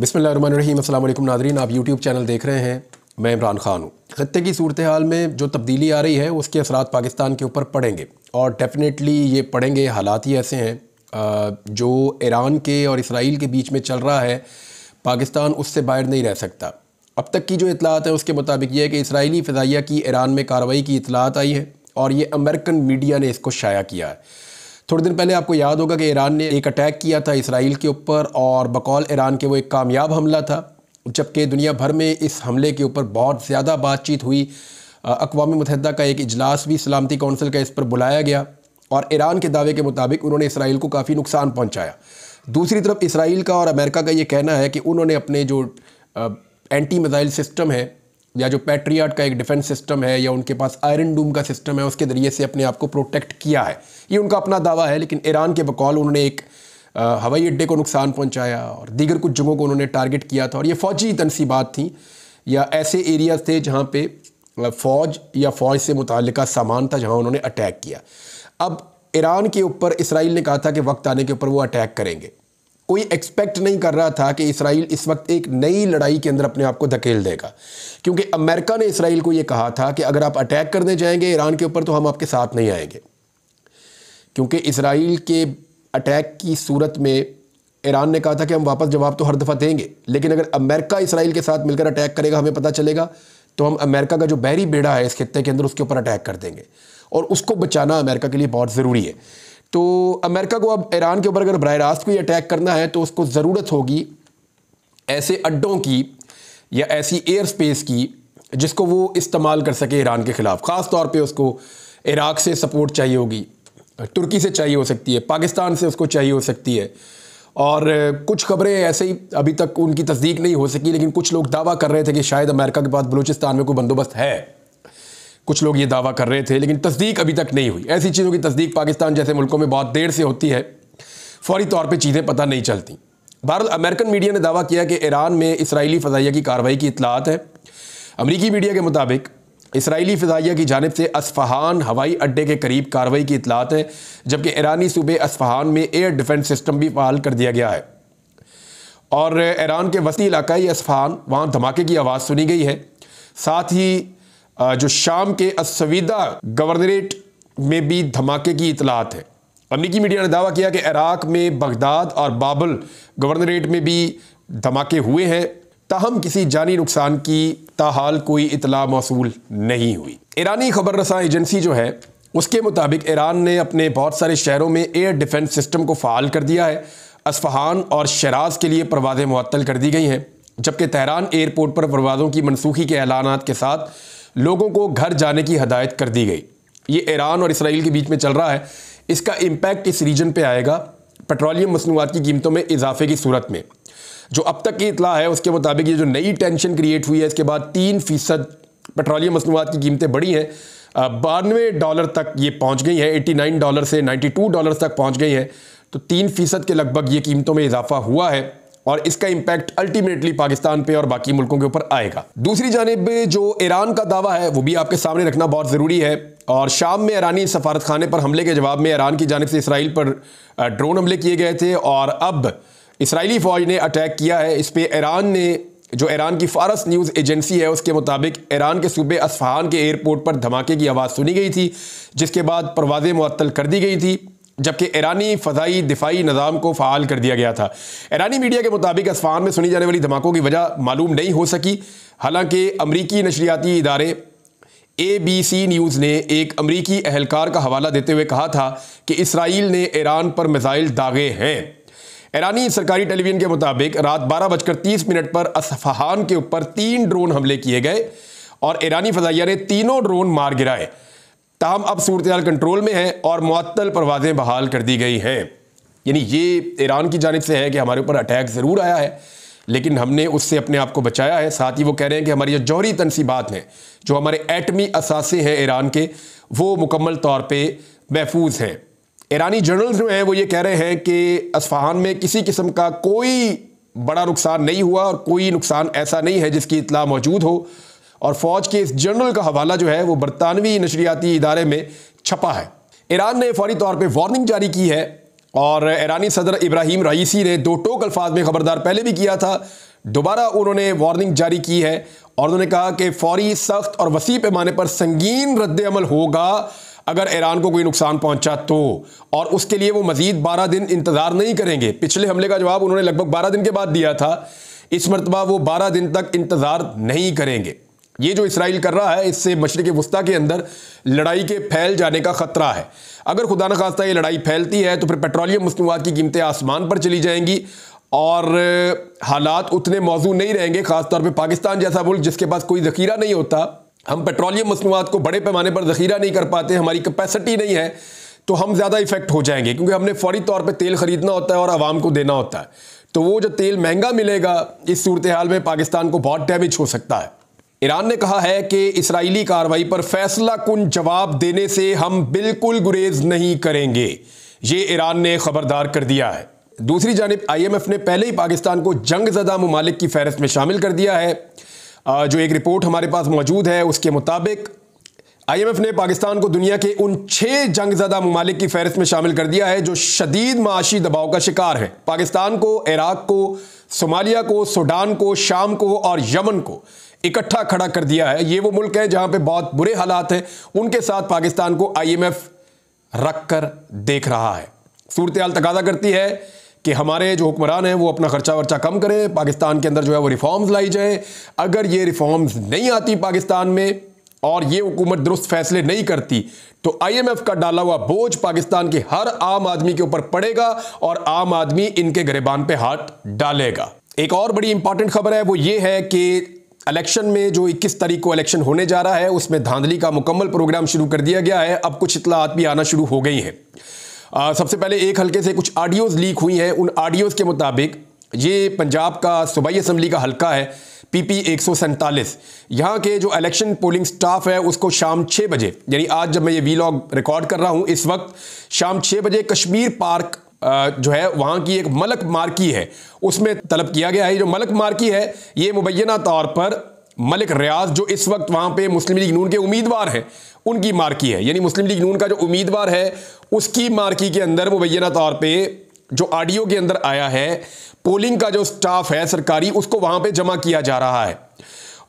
बिसमीम अल्लाम नादरीन आप यूट्यूब चैनल देख रहे हैं मैं इमरान खान हूँ खत्े की सूरत हाल में जो तब्दीली आ रही है उसके असरा पाकिस्तान के ऊपर पड़ेंगे और डेफिनेटली ये पड़ेंगे हालात ही ऐसे हैं जो ईरान के और इसराइल के बीच में चल रहा है पाकिस्तान उससे बाहर नहीं रह सकता अब तक की जो इतलात है उसके मुताबिक ये है कि इसराइली फ़जाइया की ईरान में कार्रवाई की इतलात आई है और ये अमेरिकन मीडिया ने इसको शाया किया है थोड़े दिन पहले आपको याद होगा कि ईरान ने एक अटैक किया था इसराइल के ऊपर और बकौल ईरान के वो एक कामयाब हमला था जबकि दुनिया भर में इस हमले के ऊपर बहुत ज़्यादा बातचीत हुई अकवा मतहदा का एक इजलास भी सलामती कौंसिल का इस पर बुलाया गया और ईरान के दावे के मुताबिक उन्होंने इसराइल को काफ़ी नुकसान पहुँचाया दूसरी तरफ इसराइल का और अमेरिका का ये कहना है कि उन्होंने अपने जो एंटी मिज़ाइल सिस्टम है या जो पैट्रियाट का एक डिफेंस सिस्टम है या उनके पास आयरन डूम का सिस्टम है उसके ज़रिए से अपने आप को प्रोटेक्ट किया है ये उनका अपना दावा है लेकिन ईरान के बकौल उन्होंने एक हवाई अड्डे को नुकसान पहुंचाया और दीगर कुछ जगहों को उन्होंने टारगेट किया था और ये फ़ौजी तनसीबात थी या ऐसे एरियाज थे जहाँ पर फ़ौज या फ़ौज से मुतल सामान था जहाँ उन्होंने अटैक किया अब ईरान के ऊपर इसराइल ने कहा था कि वक्त आने के ऊपर वो अटैक करेंगे कोई एक्सपेक्ट नहीं कर रहा था कि इसराइल इस वक्त एक नई लड़ाई के अंदर अपने आप को धकेल देगा क्योंकि अमेरिका ने इसराइल को यह कहा था कि अगर आप अटैक करने जाएंगे ईरान के ऊपर तो हम आपके साथ नहीं आएंगे क्योंकि इसराइल के अटैक की सूरत में ईरान ने कहा था कि हम वापस जवाब तो हर दफ़ा देंगे लेकिन अगर अमेरिका इसराइल के साथ मिलकर अटैक करेगा हमें पता चलेगा तो हम अमेरिका का जो बहरी बेड़ा है इस खत्े के अंदर उसके ऊपर अटैक कर देंगे और उसको बचाना अमेरिका के लिए बहुत ज़रूरी है तो अमेरिका को अब ईरान के ऊपर अगर बरह रास्त कोई अटैक करना है तो उसको ज़रूरत होगी ऐसे अड्डों की या ऐसी एयर स्पेस की जिसको वो इस्तेमाल कर सके ईरान के ख़िलाफ़ ख़ास तौर पे उसको इराक से सपोर्ट चाहिए होगी तुर्की से चाहिए हो सकती है पाकिस्तान से उसको चाहिए हो सकती है और कुछ खबरें ऐसे ही अभी तक उनकी तस्दीक नहीं हो सकी लेकिन कुछ लोग दावा कर रहे थे कि शायद अमेरिका के पास बलूचिस्तान में कोई बंदोबस्त है कुछ लोग ये दावा कर रहे थे लेकिन तस्दीक अभी तक नहीं हुई ऐसी चीज़ों की तस्दीक पाकिस्तान जैसे मुल्कों में बहुत देर से होती है फौरी तौर पर चीज़ें पता नहीं चलती भारत अमेरिकन मीडिया ने दावा किया कि ईरान में इसराइली फ़जाइया की कार्रवाई की इतलात है अमरीकी मीडिया के मुताबिक इसराइली फ़जाइया की जानब से असफहान हवाई अड्डे के करीब कार्रवाई की इतलात है जबकि ईरानी सूबे असफहान में एयर डिफेंस सिस्टम भी बहाल कर दिया गया है और ईरान के वसी इलाकाई असफहान वहाँ धमाके की आवाज़ सुनी गई है साथ ही जो शाम के असविदा गवर्नरेट में भी धमाके की इतलात है अमरीकी मीडिया ने दावा किया कि इराक में बगदाद और बाबुल गवर्नरेट में भी धमाके हुए हैं ताहम किसी जानी नुकसान की ताहाल कोई इतला मौसू नहीं हुई ईरानी खबर रसा एजेंसी जो है उसके मुताबिक ईरान ने अपने बहुत सारे शहरों में एयर डिफेंस सिस्टम को फ़ाल कर दिया है असफहान और शराज के लिए परवाज़ें मअतल कर दी गई हैं जबकि तहरान एयरपोर्ट पर परवाज़ों की मनसूखी के ऐलान के साथ लोगों को घर जाने की हदायत कर दी गई ये ईरान और इसराइल के बीच में चल रहा है इसका इम्पैक्ट इस रीजन पर आएगा पेट्रोलियम मसनूआत की कीमतों में इजाफे की सूरत में जो अब तक की इतला है उसके मुताबिक ये जो नई टेंशन क्रिएट हुई है इसके बाद तीन फ़ीसद पेट्रोलियम मसनूआत की कीमतें बढ़ी हैं बानवे डॉलर तक ये पहुंच गई हैं 89 डॉलर से 92 डॉलर तक पहुंच गई हैं तो तीन फ़ीसद के लगभग ये कीमतों में इजाफा हुआ है और इसका इंपैक्ट अल्टीमेटली पाकिस्तान पे और बाकी मुल्कों के ऊपर आएगा दूसरी जानब जो ईरान का दावा है वो भी आपके सामने रखना बहुत ज़रूरी है और शाम में ईरानी सफारत खाने पर हमले के जवाब में ईरान की जानब से इसराइल पर ड्रोन हमले किए गए थे और अब इसराइली फ़ौज ने अटैक किया है इस पर ईरान ने जो ईरान की फारस न्यूज़ एजेंसी है उसके मुताबिक ईरान के सूबे असफहान के एयरपोर्ट पर धमाके की आवाज़ सुनी गई थी जिसके बाद परवाज़ें मअतल कर दी गई थी जबकि ईरानी फ़जाई दिफाई निज़ाम को फ़ाल कर दिया गया था ईरानी मीडिया के मुताबिक असफान में सुनी जाने वाली धमाकों की वजह मालूम नहीं हो सकी हालांकि अमरीकी नशरियाती इदारे ए बी सी न्यूज़ ने एक अमरीकी अहलकार का हवाला देते हुए कहा था कि इसराइल ने ईरान पर मिज़ाइल दागे हैं ईरानी सरकारी टेलीविज़न के मुताबिक रात बारह बजकर तीस मिनट पर असफहान के ऊपर तीन ड्रोन हमले किए गए और ईरानी फजाइया ने तीनों ड्रोन मार गिराए ताहम अब सूरत कंट्रोल में है और मअतल परवाज़ें बहाल कर दी गई हैं यानी ये ईरान की जानब से है कि हमारे ऊपर अटैक ज़रूर आया है लेकिन हमने उससे अपने आप को बचाया है साथ ही वो कह रहे हैं कि हमारी जो जौहरी तनसीबात हैं जो हमारे एटमी असासे हैं ईरान के वो मुकम्मल तौर पर महफूज हैं ईरानी जर्नल्स जो हैं वो ये कह रहे हैं कि असफहान में किसी किस्म का कोई बड़ा नुकसान नहीं हुआ और कोई नुकसान ऐसा नहीं है जिसकी इतला मौजूद हो और फौज के इस जनरल का हवाला जो है वो बरतानवी नशरियाती इदारे में छपा है ईरान ने फौरी तौर पर वार्निंग जारी की है और ईरानी सदर इब्राहिम रईसी ने दो टोक अल्फाज में खबरदार पहले भी किया था दोबारा उन्होंने वार्निंग जारी की है और उन्होंने कहा कि फौरी सख्त और वसी पैमाने पर संगीन रद्दमल होगा अगर ईरान को कोई नुकसान पहुंचा तो और उसके लिए वो मजीद 12 दिन इंतज़ार नहीं करेंगे पिछले हमले का जवाब उन्होंने लगभग 12 दिन के बाद दिया था इस मरतबा वो 12 दिन तक इंतज़ार नहीं करेंगे ये जो इसराइल कर रहा है इससे मशरक वस्ती के अंदर लड़ाई के फैल जाने का खतरा है अगर खुदा न खास्ता ये लड़ाई फैलती है तो फिर पेट्रोलियम मसनूआत की कीमतें आसमान पर चली जाएंगी और हालात उतने मौजू नहीं रहेंगे ख़ासतौर पर पाकिस्तान जैसा मुल्क जिसके पास कोई जख़ीरा नहीं होता हम पेट्रोलियम मसनूआत को बड़े पैमाने पर ज़खीरा नहीं कर पाते हमारी कैपेसिटी नहीं है तो हम ज़्यादा इफेक्ट हो जाएंगे क्योंकि हमने फौरी तौर पर तेल ख़रीदना होता है और आवाम को देना होता है तो वो जो तेल महंगा मिलेगा इस सूरत हाल में पाकिस्तान को बहुत डैमेज हो सकता है ईरान ने कहा है कि इसराइली कार्रवाई पर फैसला कुन जवाब देने से हम बिल्कुल गुरेज नहीं करेंगे ये ईरान ने खबरदार कर दिया है दूसरी जानब आईएमएफ ने पहले ही पाकिस्तान को जंग जदा ममालिक की फहरस्त में शामिल कर दिया है जो एक रिपोर्ट हमारे पास मौजूद है उसके मुताबिक आईएमएफ ने पाकिस्तान को दुनिया के उन छः जंगजदा ममालिक की फहरस्त में शामिल कर दिया है जो शदीद माशी दबाव का शिकार है पाकिस्तान को इराक को सोमालिया को सूडान को शाम को और यमन को इकट्ठा खड़ा कर दिया है ये वो मुल्क है जहां पे बहुत बुरे हालात हैं उनके साथ पाकिस्तान को आईएमएफ रखकर देख रहा है सूरत हाल तकाजा करती है कि हमारे जो हुक्मरान हैं वो अपना खर्चा वर्चा कम करें पाकिस्तान के अंदर जो है वो रिफॉर्म्स लाई जाएँ अगर ये रिफॉर्म्स नहीं आती पाकिस्तान में और ये हुकूमत दुरुस्त फैसले नहीं करती तो आईएमएफ का डाला हुआ बोझ पाकिस्तान के हर आम आदमी के ऊपर पड़ेगा और आम आदमी इनके गरीबान पे हाथ डालेगा एक और बड़ी इंपॉर्टेंट खबर है वो ये है कि इलेक्शन में जो 21 तारीख को इलेक्शन होने जा रहा है उसमें धांधली का मुकम्मल प्रोग्राम शुरू कर दिया गया है अब कुछ इतलात भी आना शुरू हो गई हैं सबसे पहले एक हल्के से कुछ आडियोज़ लीक हुई हैं उन आडियोज़ के मुताबिक ये पंजाब का सूबाई असम्बली का हल्का है पी पी एक सौ सैंतालीस यहाँ के जो इलेक्शन पोलिंग स्टाफ है उसको शाम छः बजे यानी आज जब मैं ये वीलॉग रिकॉर्ड कर रहा हूँ इस वक्त शाम छः बजे कश्मीर पार्क जो है वहाँ की एक मलक मार्की है उसमें तलब किया गया है जो मलक मार्की है ये मुबैना तौर पर मलिक रियाज जो इस वक्त वहाँ पे मुस्लिम लीग नून के उम्मीदवार हैं उनकी मार्की है यानी मुस्लिम लीग नून का जो उम्मीदवार है उसकी मार्की के अंदर मुबैना तौर पर जो आडियो के अंदर आया है पोलिंग का जो स्टाफ है सरकारी उसको वहाँ पर जमा किया जा रहा है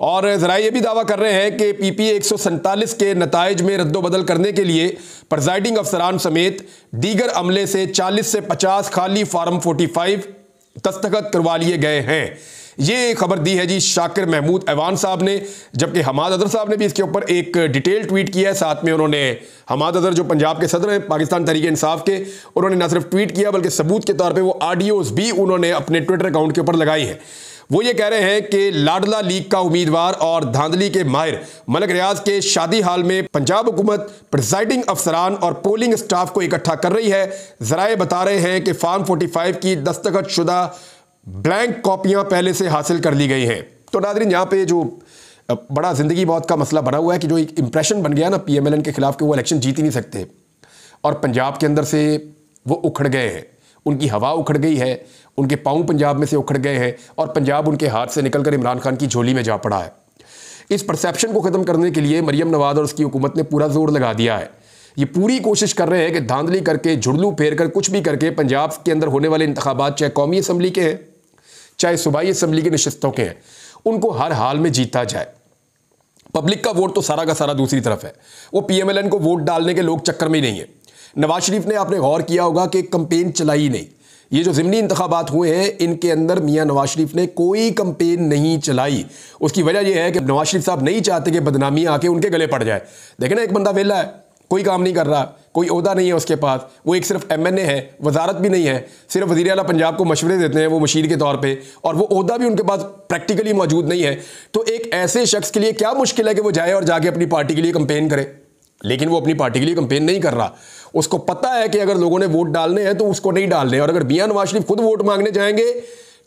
और ज़रा ये भी दावा कर रहे हैं कि पी पी एक सौ सैंतालीस के नतज में रद्दबदल करने के लिए प्रजाइडिंग अफसरान समेत दीगर अमले से चालीस से पचास खाली फार्म फोर्टी फाइव दस्तखत करवा लिए गए हैं ये खबर दी है जी शाकिर महमूद ऐवान साहब ने जबकि हमाद अदर साहब ने भी इसके ऊपर एक डिटेल ट्वीट किया है साथ में उन्होंने हमाद अदर जो पंजाब के सदर हैं पाकिस्तान तरीके इंसाफ के उन्होंने ना सिर्फ ट्वीट किया बल्कि सबूत के तौर पर वो आडियोज़ भी उन्होंने अपने ट्विटर अकाउंट के ऊपर लगाई है वो ये कह रहे हैं कि लाडला लीग का उम्मीदवार और धांधली के माहिर मलक रियाज के शादी हाल में पंजाब हुकूमत प्रिजाइडिंग अफसरान और पोलिंग स्टाफ को इकट्ठा कर रही है जराए बता रहे हैं कि फार्म 45 की दस्तखत शुदा ब्लैंक कॉपियां पहले से हासिल कर ली गई हैं तो नादरीन यहाँ पे जो बड़ा ज़िंदगी बहुत का मसला बना हुआ है कि जो एक इंप्रेशन बन गया ना पी के खिलाफ कि वो इलेक्शन जीत ही नहीं सकते और पंजाब के अंदर से वो उखड़ गए हैं उनकी हवा उखड़ गई है उनके पाँव पंजाब में से उखड़ गए हैं और पंजाब उनके हाथ से निकलकर इमरान खान की झोली में जा पड़ा है इस परसेप्शन को ख़त्म करने के लिए मरियम नवाज और उसकी हुकूमत ने पूरा जोर लगा दिया है ये पूरी कोशिश कर रहे हैं कि धांधली करके झुड़लू फेर कर कुछ भी करके पंजाब के अंदर होने वाले इंतबात चाहे कौमी असम्बली के हैं चाहे सूबाई असम्बली की नशस्तों के हैं उनको हर हाल में जीता जाए पब्लिक का वोट तो सारा का सारा दूसरी तरफ है वो पीएमएलएन को वोट डालने के लोग चक्कर में ही नहीं है नवाज शरीफ ने आपने गौर किया होगा कि कंपेन चलाई नहीं ये जो ज़मनी इंतबात हुए हैं इनके अंदर मियाँ नवाज शरीफ ने कोई कंपेन नहीं चलाई उसकी वजह यह है कि नवाज शरीफ साहब नहीं चाहते कि बदनामी आके उनके गले पड़ जाए देखें ना एक बंदा वेला है कोई काम नहीं कर रहा कोई अहदा नहीं है उसके पास वो एक सिर्फ एम एन ए है वजारत भी नहीं है सिर्फ वजी अला पंजाब को मशवरे देते हैं वो मशीर के तौर पर और वो अहदा भी उनके पास प्रैक्टिकली मौजूद नहीं है तो एक ऐसे शख्स के लिए क्या मुश्किल है कि वो जाए और जाके अपनी पार्टी के लिए कंपेन करें लेकिन वो अपनी पार्टी के लिए कंपेन नहीं कर रहा उसको पता है कि अगर लोगों ने वोट डालने हैं तो उसको नहीं डालने और अगर मियाँ नवाज शरीफ खुद वोट मांगने जाएंगे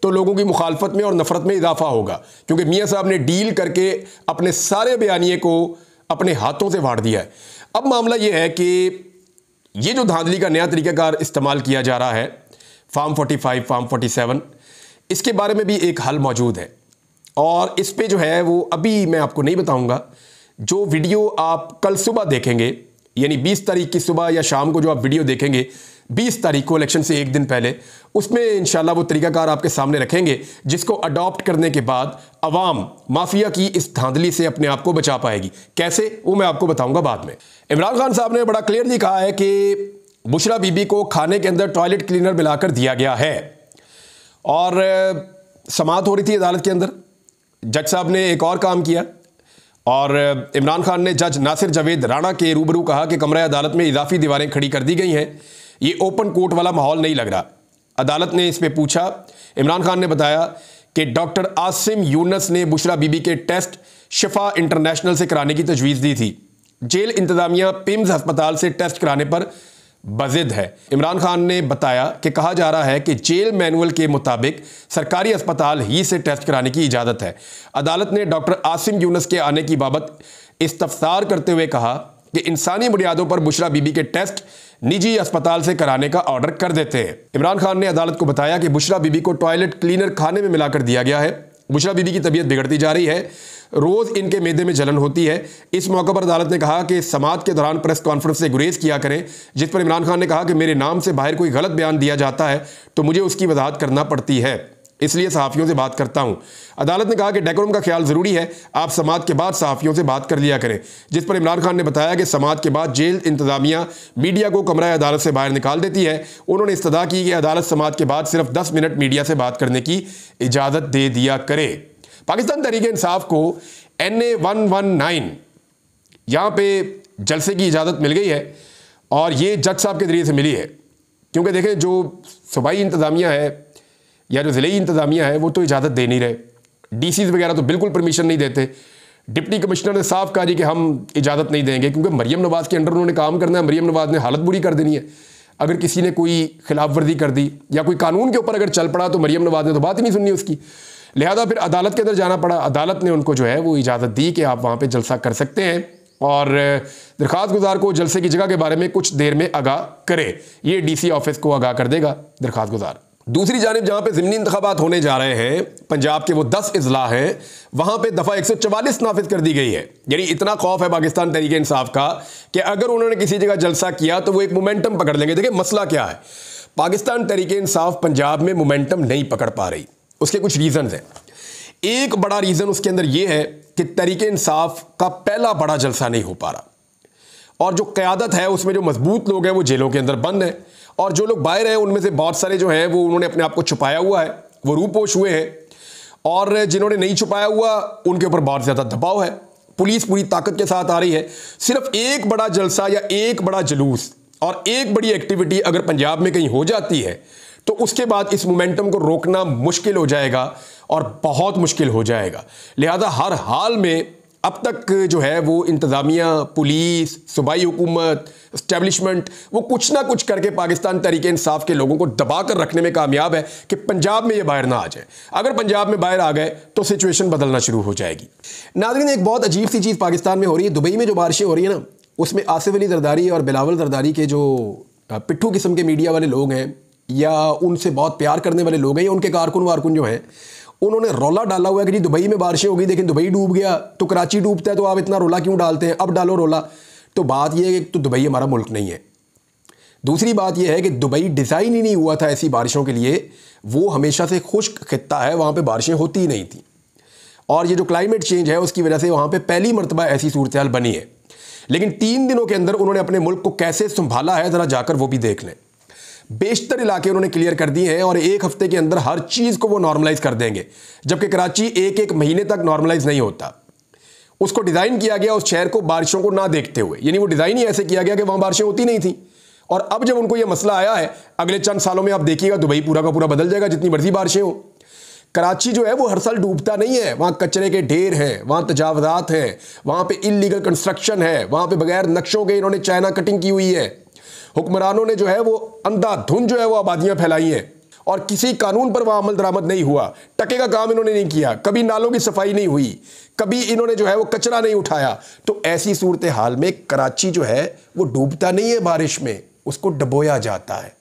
तो लोगों की मुखालफत में और नफरत में इजाफा होगा क्योंकि मियाँ साहब ने डील करके अपने सारे बयानिए को अपने हाथों से फाड़ दिया है अब मामला यह है कि ये जो धांधली का नया तरीक़ाकार इस्तेमाल किया जा रहा है फार्म 45, फार्म 47, इसके बारे में भी एक हल मौजूद है और इस पर जो है वो अभी मैं आपको नहीं बताऊँगा जो वीडियो आप कल सुबह देखेंगे यानी 20 तारीख की सुबह या शाम को जो आप वीडियो देखेंगे 20 तारीख को इलेक्शन से एक दिन पहले उसमें इन वो तरीकाकार आपके सामने रखेंगे जिसको अडॉप्ट करने के बाद अवाम माफिया की इस धांधली से अपने आप को बचा पाएगी कैसे वो मैं आपको बताऊंगा बाद में इमरान खान साहब ने बड़ा क्लियरली कहा है कि बुशरा बीबी को खाने के अंदर टॉयलेट क्लीनर मिलाकर दिया गया है और समात हो रही थी अदालत के अंदर जज साहब ने एक और काम किया और इमरान खान ने जज नासिर जावेद राणा के रूबरू कहा कि कमरे अदालत में इजाफी दीवारें खड़ी कर दी गई हैं ये ओपन कोर्ट वाला माहौल नहीं लग रहा अदालत ने इस पर पूछा इमरान खान ने बताया कि डॉक्टर आसिम यूनस ने बुशरा बीबी के टेस्ट शिफा इंटरनेशनल से कराने की तजवीज़ दी थी जेल इंतज़ामिया पिम्स अस्पताल से टेस्ट कराने पर बजिद है इमरान खान ने बताया कि कहा जा रहा है कि जेल मैनुअल के मुताबिक सरकारी अस्पताल ही से टेस्ट कराने की इजाज़त है अदालत ने डॉक्टर आसिम यूनस के आने की बाबत इस्तफसार करते हुए कहा कि इंसानी बुनियादों पर बुशरा बीबी के टेस्ट निजी अस्पताल से कराने का ऑर्डर कर देते हैं इमरान खान ने अदालत को बताया कि बुशरा बीबी को टॉयलेट क्लीनर खाने में मिलाकर दिया गया है बुशरा बीबी की तबीयत बिगड़ती जा रही है रोज़ इनके मैदे में जलन होती है इस मौके पर अदालत ने कहा कि समाज के दौरान प्रेस कॉन्फ्रेंस से गुरेज किया करें जिस पर इमरान खान ने कहा कि मेरे नाम से बाहर कोई गलत बयान दिया जाता है तो मुझे उसकी वजाहत करना पड़ती है इसलिए सहाफ़ियों से बात करता हूं अदालत ने कहा कि डेकोरम का ख्याल ज़रूरी है आप समाज के बाद सहाफ़ियों से बात कर लिया करें जिस पर इमरान खान ने बताया कि समाज के बाद जेल इंतजामिया मीडिया को कमरा अदालत से बाहर निकाल देती है उन्होंने इस्तः की कि अदालत समाज के बाद सिर्फ दस मिनट मीडिया से बात करने की इजाज़त दे दिया करे पाकिस्तान तहरीक इंसाफ को N A one one nine यहाँ पे जलसे की इजाज़त मिल गई है और ये जज साहब के ज़रिए से मिली है क्योंकि देखें जो सूबाई इंतज़ामिया है या जो ज़िली इंतज़ामिया है वो तो इजाज़त दे नहीं रहे डी वगैरह तो बिल्कुल परमिशन नहीं देते डिप्टी कमिश्नर ने साफ कहा जी कि हम इजाज़त नहीं देंगे क्योंकि मरीम नवाज़ के अंडर उन्होंने काम करना है मरीम नवाज़ ने हालत बुरी कर देनी है अगर किसी ने कोई खिलाफ वर्जी कर दी या कोई कानून के ऊपर अगर चल पड़ा तो मरीम नवाज ने तो बात ही नहीं सुननी उसकी लिहाजा फिर अदालत के अंदर जाना पड़ा अदालत ने उनको जो है वो इजाज़त दी कि आप वहाँ पर जलसा कर सकते हैं और दरख्वास्त गुजार को जलसे की जगह के बारे में कुछ देर में आगाह करे ये डी सी ऑफिस को आगाह कर देगा दरख्वास्त गुजार दूसरी जानब जहाँ पे ज़मनी इंतबात होने जा रहे हैं पंजाब के वो दस अजला हैं वहाँ पे दफ़ा एक सौ चवालीस नाफिज कर दी गई है यानी इतना खौफ है पाकिस्तान तहरीक इंसाफ का कि अगर उन्होंने किसी जगह जलसा किया तो वो एक मोमेंटम पकड़ लेंगे देखिए मसला क्या है पाकिस्तान तरीके इंसाफ पंजाब में मोमेंटम नहीं पकड़ पा रही उसके कुछ रीज़न हैं एक बड़ा रीज़न उसके अंदर यह है कि तरीके इंसाफ का पहला बड़ा जलसा नहीं हो पा रहा और जो क़्यादत है उसमें जो मजबूत लोग हैं वो जेलों के अंदर बंद हैं और जो लोग बाहर हैं उनमें से बहुत सारे जो हैं वो उन्होंने अपने आप को छुपाया हुआ है वो रूपोश हुए हैं और जिन्होंने नहीं छुपाया हुआ उनके ऊपर बहुत ज़्यादा दबाव है पुलिस पूरी ताकत के साथ आ रही है सिर्फ एक बड़ा जलसा या एक बड़ा जुलूस और एक बड़ी एक्टिविटी अगर पंजाब में कहीं हो जाती है तो उसके बाद इस मोमेंटम को रोकना मुश्किल हो जाएगा और बहुत मुश्किल हो जाएगा लिहाजा हर हाल में अब तक जो है वो इंतज़ामिया पुलिस सूबाई हुकूमत इस्टेबलिशमेंट वो कुछ ना कुछ करके पाकिस्तान तरीके इंसाफ के लोगों को दबा कर रखने में कामयाब है कि पंजाब में ये बाहर ना आ जाए अगर पंजाब में बाहर आ गए तो सिचुएशन बदलना शुरू हो जाएगी नाजरीन एक बहुत अजीब सी चीज़ पाकिस्तान में हो रही है दुबई में जो बारिशें हो रही है ना उसमें आसिफ अली जरदारी और बिलावल जरदारी के जो पिट्ठू किस्म के मीडिया वाले लोग हैं या उनसे बहुत प्यार करने वाले लोग हैं या उनके कारकुन वारकुन जो हैं उन्होंने रोला डाला हुआ है कि जी दुबई में बारिशें हो गई लेकिन दुबई डूब गया तो कराची डूबता है तो आप इतना रोला क्यों डालते हैं अब डालो रोला तो बात यह है कि तो दुबई हमारा मुल्क नहीं है दूसरी बात यह है कि दुबई डिज़ाइन ही नहीं हुआ था ऐसी बारिशों के लिए वो हमेशा से खुश्क खत्ता है वहाँ पर बारिशें होती ही नहीं थी और ये जो क्लाइमेट चेंज है उसकी वजह से वहाँ पर पहली मरतबा ऐसी सूरत बनी है लेकिन तीन दिनों के अंदर उन्होंने अपने मुल्क को कैसे संभाला है ज़रा जाकर वो भी देख लें बेशतर इलाके उन्होंने क्लियर कर दिए हैं और एक हफ्ते के अंदर हर चीज़ को वो नॉर्मलाइज कर देंगे जबकि कराची एक एक महीने तक नॉर्मलाइज नहीं होता उसको डिज़ाइन किया गया उस शहर को बारिशों को ना देखते हुए यानी वो डिज़ाइन ही ऐसे किया गया कि वहाँ बारिशें होती नहीं थी और अब जब उनको ये मसला आया है अगले चंद सालों में आप देखिएगा दुबई पूरा का पूरा बदल जाएगा जितनी मर्जी बारिशें हों कराची जो है वो हर साल डूबता नहीं है वहाँ कचरे के ढेर हैं वहाँ तजावजात हैं वहाँ पे इलीगल कंस्ट्रक्शन है वहाँ पे बगैर नक्शों के इन्होंने चाइना कटिंग की हुई है हुक्मरानों ने जो है वो अंधाधुन जो है वो आबादियाँ फैलाई हैं और किसी कानून पर वह अमल दरामद नहीं हुआ टके का काम इन्होंने नहीं किया कभी नालों की सफाई नहीं हुई कभी इन्होंने जो है वो कचरा नहीं उठाया तो ऐसी सूरत हाल में कराची जो है वो डूबता नहीं है बारिश में उसको डबोया जाता है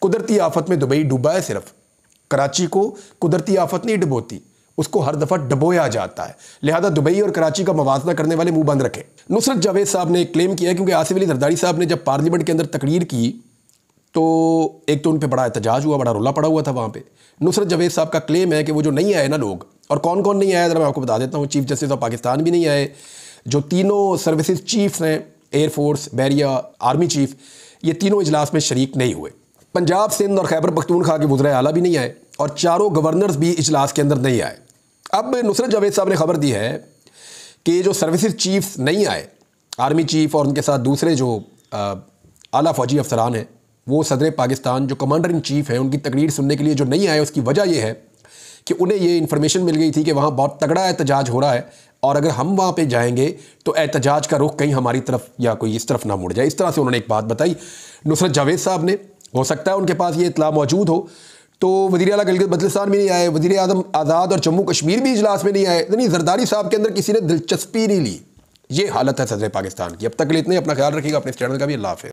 कुदरती आफत में दुबई डूबा है सिर्फ कराची को कुदरती आफत नहीं डुबोती उसको हर दफ़ा डबोया जाता है लिहाजा दुबई और कराची का मुवजना करने वाले मुंह बंद रखे नुसरत जावेद साहब ने क्लेम किया क्योंकि आसिफ अली जरदारी साहब ने जब पार्लियामेंट के अंदर तकरीर की तो एक तो उन पर बड़ा एहतजाज हुआ बड़ा रोला पड़ा हुआ था वहाँ पर नुसरत जावेद साहब का क्लेम है कि वो जो नहीं आए ना लोग और कौन कौन नहीं आया ज़रा मैं आपको बता देता हूँ चीफ जस्टिस ऑफ पाकिस्तान भी नहीं आए जो तीनों सर्विसेज चीफ्स हैं एयरफोर्स बैरिया आर्मी चीफ ये तीनों इजलास में शरीक नहीं हुए पंजाब सिंध और खैबर पख्तूनखा के वजरा आला भी नहीं आए और चारों गवर्नर्स भी इजलास के अंदर नहीं आए अब नुसरत जावेद साहब ने खबर दी है कि जो सर्विसेज चीफ नहीं आए आर्मी चीफ और उनके साथ दूसरे जो आला फौजी अफसरान हैं वो सदर पाकिस्तान जो कमांडर इन चीफ हैं उनकी तकरीर सुनने के लिए जो नहीं आए उसकी वजह यह है कि उन्हें ये इन्फॉर्मेशन मिल गई थी कि वहाँ बहुत तगड़ा एहतजाज हो रहा है और अगर हम वहाँ पे जाएंगे तो एहतजाज का रुख कहीं हमारी तरफ या कोई इस तरफ ना मुड़ जाए इस तरह से उन्होंने एक बात बताई नुसरत जावेद साहब ने हो सकता है उनके पास ये इतला मौजूद हो तो वजी अला गलगत बदलिस्तान में नहीं आए वजी अजम आज़ाद और जम्मू कश्मीर भी इजलास में नहीं आए यानी जरदारी साहब के अंदर किसी ने दिलचस्पी नहीं ली ये हालत है सदर पाकिस्तान की अब तक के लिए इतने अपना ख्याल रखिएगा अपने चैनल का भी अल्लाह